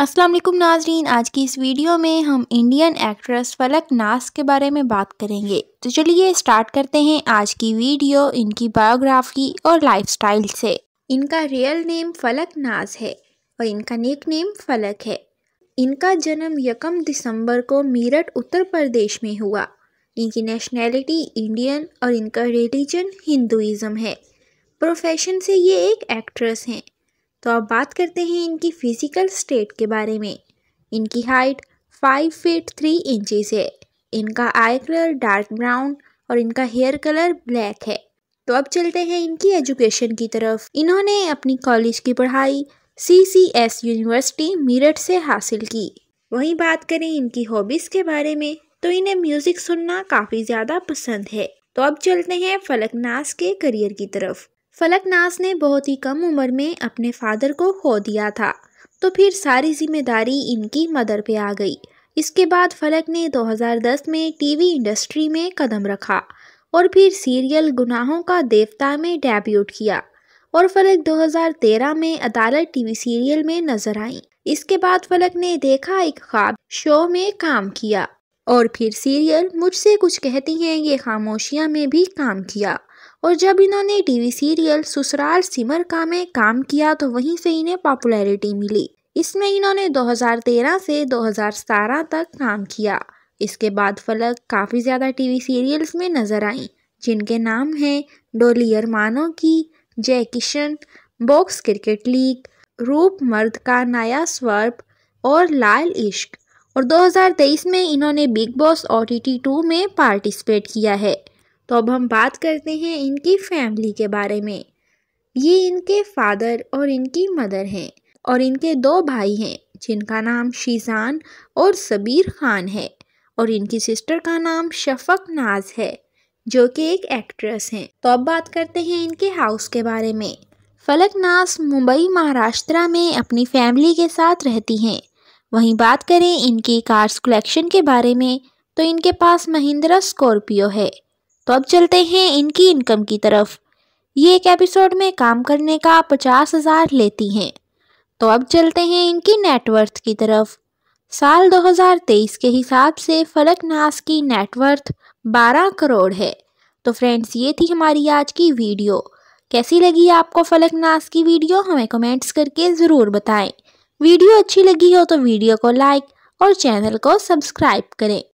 अस्सलाम वालेकुम नाजरीन आज की इस वीडियो में हम इंडियन एक्ट्रेस फलक नास के बारे में बात करेंगे तो चलिए स्टार्ट करते हैं आज की वीडियो इनकी बायोग्राफी और लाइफस्टाइल से इनका रियल नेम फलक नाज है और इनका नेक नेम फलक है इनका जन्म यकम दिसंबर को मेरठ उत्तर प्रदेश में हुआ इनकी नेशनैलिटी इंडियन और इनका रिलीजन हिंदुज़म है प्रोफेशन से ये एक एक्ट्रेस हैं तो अब बात करते हैं इनकी फ़िज़िकल स्टेट के बारे में इनकी height five feet three inches है इनका आई कलर डार्क ब्राउन और इनका हेयर कलर ब्लैक है तो अब चलते हैं इनकी एजुकेशन की तरफ इन्होंने अपनी कॉलेज की पढ़ाई C C S University Meerut से हासिल की वहीं बात करें इनकी हॉबीज़ के बारे में तो इन्हें म्यूज़िक सुनना काफ़ी ज़्यादा पसंद है तो अब चलते हैं फलकनास के करियर की तरफ फलकनाज ने बहुत ही कम उम्र में अपने फादर को खो दिया था तो फिर सारी जिम्मेदारी इनकी मदर पे आ गई इसके बाद फलक ने 2010 में टीवी इंडस्ट्री में कदम रखा और फिर सीरियल गुनाहों का देवता में डेब्यूट किया और फलक 2013 में अदालत टीवी सीरियल में नजर आई इसके बाद फलक ने देखा एक ख्वाब शो में काम किया और फिर सीरियल मुझसे कुछ कहती हैं ये खामोशियाँ में भी काम किया और जब इन्होंने टीवी सीरियल ससुराल सिमर का में काम किया तो वहीं से इन्हें पॉपुलैरिटी मिली इसमें इन्होंने 2013 से 2017 तक काम किया इसके बाद फलक काफ़ी ज़्यादा टीवी सीरियल्स में नज़र आई जिनके नाम हैं डोली मानो की जय किशन बॉक्स क्रिकेट लीग रूप मर्द का नया स्वर्प और लाल इश्क और 2023 में इन्होंने बिग बॉस ओ टी में पार्टिसिपेट किया है तो अब हम बात करते हैं इनकी फैमिली के बारे में ये इनके फादर और इनकी मदर हैं और इनके दो भाई हैं जिनका नाम शीजान और सबीर खान है और इनकी सिस्टर का नाम शफक नाज है जो कि एक एक्ट्रेस हैं तो अब बात करते हैं इनके हाउस के बारे में फलक नाज मुंबई महाराष्ट्र में अपनी फैमिली के साथ रहती हैं वहीं बात करें इनकी कार्स कलेक्शन के बारे में तो इनके पास महिंद्रा स्कॉर्पियो है तो अब चलते हैं इनकी इनकम की तरफ ये एक एपिसोड में काम करने का पचास हज़ार लेती हैं तो अब चलते हैं इनकी नेटवर्थ की तरफ साल 2023 के हिसाब से फलक नास की नेटवर्थ 12 करोड़ है तो फ्रेंड्स ये थी हमारी आज की वीडियो कैसी लगी आपको फलक नास की वीडियो हमें कमेंट्स करके ज़रूर बताएं वीडियो अच्छी लगी हो तो वीडियो को लाइक और चैनल को सब्सक्राइब करें